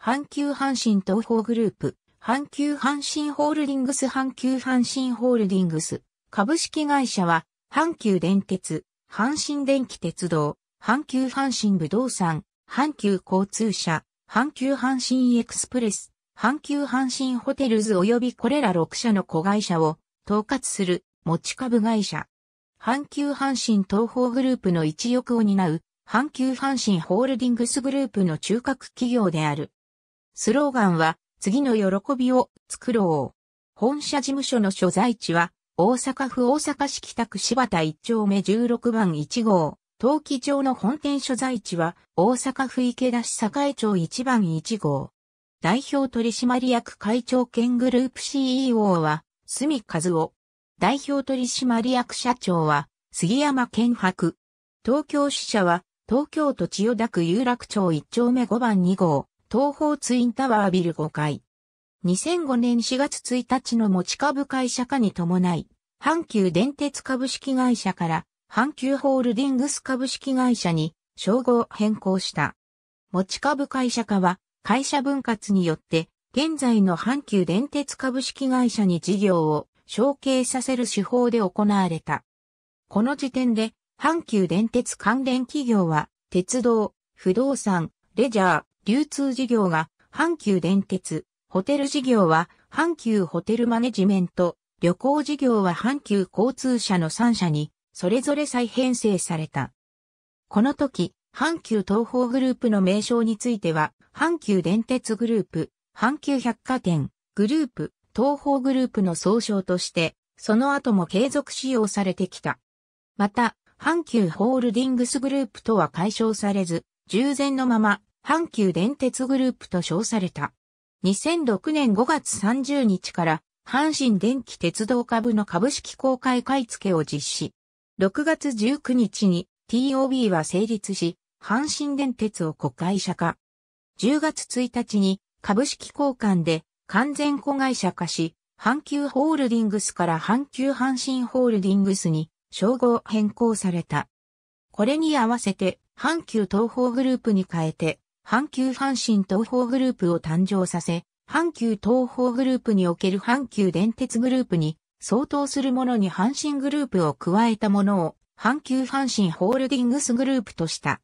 阪急阪神東宝グループ、阪急阪神ホールディングス阪急阪神ホールディングス、株式会社は、阪急電鉄、阪神電気鉄道、阪急阪神武道産、阪急交通社、阪急阪神エクスプレス、阪急阪神ホテルズ及びこれら6社の子会社を統括する持ち株会社。阪急阪神東宝グループの一翼を担う阪急阪神ホールディングスグループの中核企業である。スローガンは、次の喜びを作ろう。本社事務所の所在地は、大阪府大阪市北区柴田1丁目16番1号。陶器場の本店所在地は、大阪府池田市栄町1番1号。代表取締役会長兼グループ CEO は、住和夫。代表取締役社長は、杉山健博。東京支社は、東京都千代田区有楽町1丁目5番2号。東方ツインタワービル5階。2005年4月1日の持ち株会社化に伴い、阪急電鉄株式会社から阪急ホールディングス株式会社に称号変更した。持ち株会社化は会社分割によって現在の阪急電鉄株式会社に事業を承継させる手法で行われた。この時点で阪急電鉄関連企業は鉄道、不動産、レジャー、流通事業が阪急電鉄、ホテル事業は阪急ホテルマネジメント、旅行事業は阪急交通社の3社に、それぞれ再編成された。この時、阪急東方グループの名称については、阪急電鉄グループ、阪急百貨店、グループ、東方グループの総称として、その後も継続使用されてきた。また、阪急ホールディングスグループとは解消されず、従前のまま阪急電鉄グループと称された。2006年5月30日から阪神電気鉄道株の株式公開買付を実施。6月19日に TOB は成立し、阪神電鉄を国会社化。10月1日に株式交換で完全子会社化し、阪急ホールディングスから阪急阪神ホールディングスに称号変更された。これに合わせて阪急東方グループに変えて阪急阪神東方グループを誕生させ、阪急東方グループにおける阪急電鉄グループに相当するものに阪神グループを加えたものを阪急阪神ホールディングスグループとした。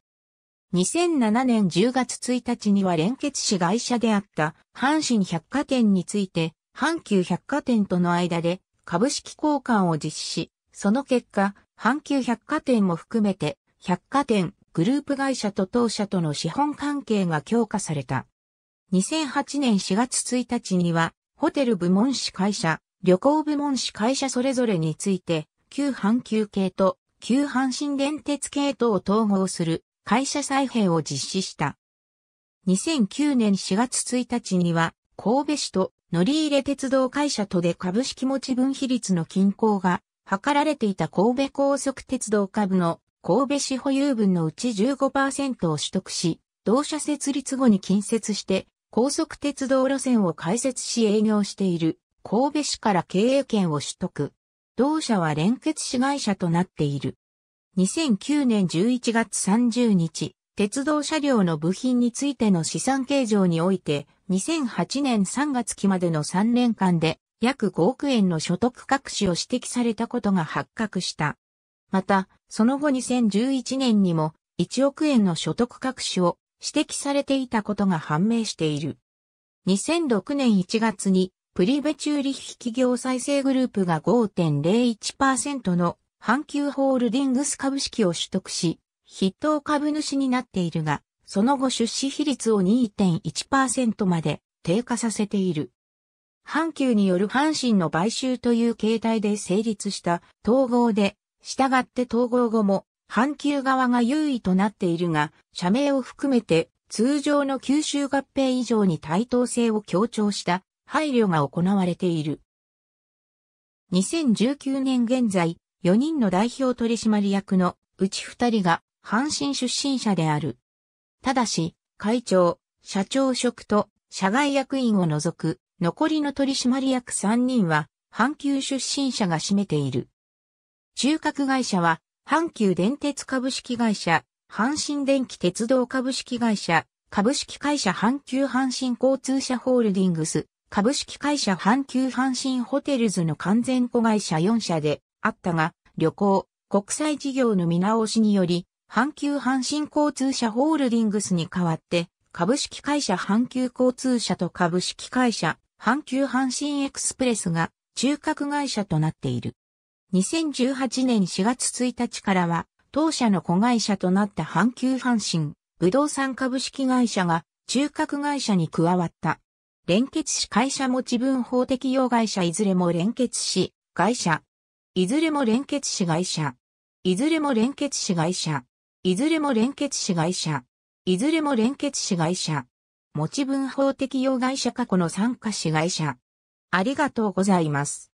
2007年10月1日には連結市会社であった阪神百貨店について阪急百貨店との間で株式交換を実施し、その結果、阪急百貨店も含めて百貨店、グループ会社と当社との資本関係が強化された。2008年4月1日には、ホテル部門司会社、旅行部門司会社それぞれについて、旧阪急系と旧阪神電鉄系統を統合する会社再編を実施した。2009年4月1日には、神戸市と乗り入れ鉄道会社とで株式持ち分比率の均衡が図られていた神戸高速鉄道株の神戸市保有分のうち15%を取得し、同社設立後に近接して高速鉄道路線を開設し営業している神戸市から経営権を取得。同社は連結市会社となっている。2009年11月30日、鉄道車両の部品についての資産計上において、2008年3月期までの3年間で約5億円の所得隠しを指摘されたことが発覚した。また、その後2011年にも1億円の所得隠しを指摘されていたことが判明している。2006年1月にプリベチューリヒ企業再生グループが5.01%の阪急ホールディングス株式を取得し、筆頭株主になっているが、その後出資比率を2.1%まで低下させている。阪急による阪神の買収という形態で成立した統合でしたがって統合後も、阪急側が優位となっているが、社名を含めて通常の吸収合併以上に対等性を強調した配慮が行われている。2019年現在、4人の代表取締役のうち2人が阪神出身者である。ただし、会長、社長職と社外役員を除く残りの取締役3人は阪急出身者が占めている。中核会社は、阪急電鉄株式会社、阪神電気鉄道株式会社、株式会社阪急阪神交通社ホールディングス、株式会社阪急阪神ホテルズの完全子会社4社であったが、旅行、国際事業の見直しにより、阪急阪神交通社ホールディングスに代わって、株式会社阪急交通社と株式会社阪急阪神エクスプレスが中核会社となっている。2018年4月1日からは、当社の子会社となった阪急阪神、不動産株式会社が、中核会社に加わった。連結し会社持ち分法適用会社いずれも連結し、会社。いずれも連結し会社。いずれも連結し会社。いずれも連結し会社。いずれも連結し会社。持ち分法適用会社過去の参加し会社。ありがとうございます。